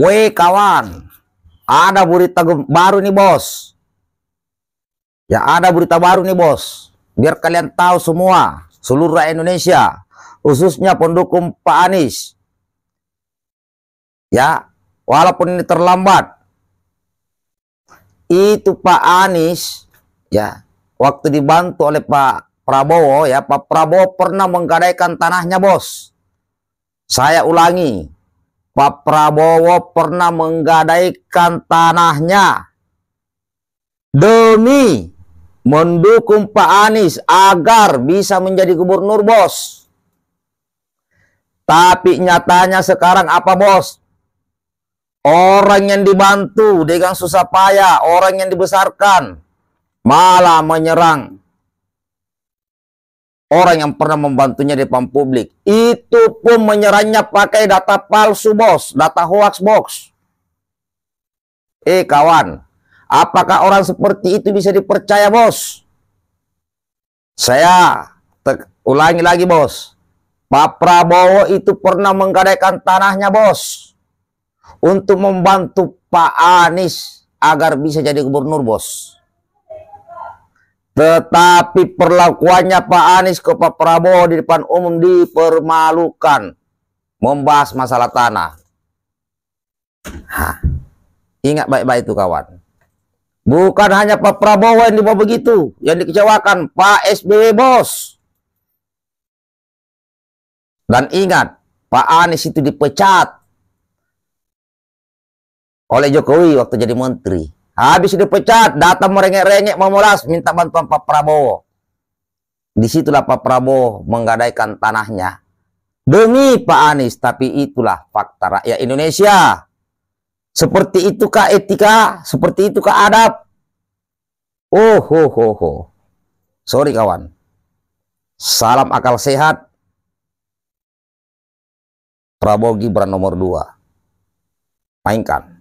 Weh kawan, ada berita baru nih bos. Ya ada berita baru nih bos. Biar kalian tahu semua, seluruh Indonesia, khususnya pendukung Pak Anies. Ya, walaupun ini terlambat, itu Pak Anies, ya, waktu dibantu oleh Pak Prabowo, ya, Pak Prabowo pernah menggadaikan tanahnya bos. Saya ulangi, Pak Prabowo pernah menggadaikan tanahnya demi mendukung Pak Anies agar bisa menjadi gubernur bos. Tapi nyatanya sekarang apa bos? Orang yang dibantu dengan susah payah, orang yang dibesarkan malah menyerang orang yang pernah membantunya di depan publik itu pun menyerangnya pakai data palsu bos data hoax box eh kawan apakah orang seperti itu bisa dipercaya bos saya ulangi lagi bos Pak Prabowo itu pernah menggadaikan tanahnya bos untuk membantu Pak Anies agar bisa jadi gubernur bos tetapi perlakuannya Pak Anies ke Pak Prabowo di depan umum dipermalukan. Membahas masalah tanah. Hah. Ingat baik-baik itu kawan. Bukan hanya Pak Prabowo yang dibawa begitu. Yang dikecewakan Pak SBY bos. Dan ingat Pak Anies itu dipecat oleh Jokowi waktu jadi menteri. Habis dipecat, datang merengek-rengek memulas, minta bantuan Pak Prabowo. Disitulah Pak Prabowo menggadaikan tanahnya. Demi Pak Anies, tapi itulah fakta rakyat Indonesia. Seperti itu itukah etika? Seperti itu itukah adab? Oh, ho, ho, ho. Sorry kawan. Salam akal sehat. Prabowo Gibran nomor 2. Mainkan.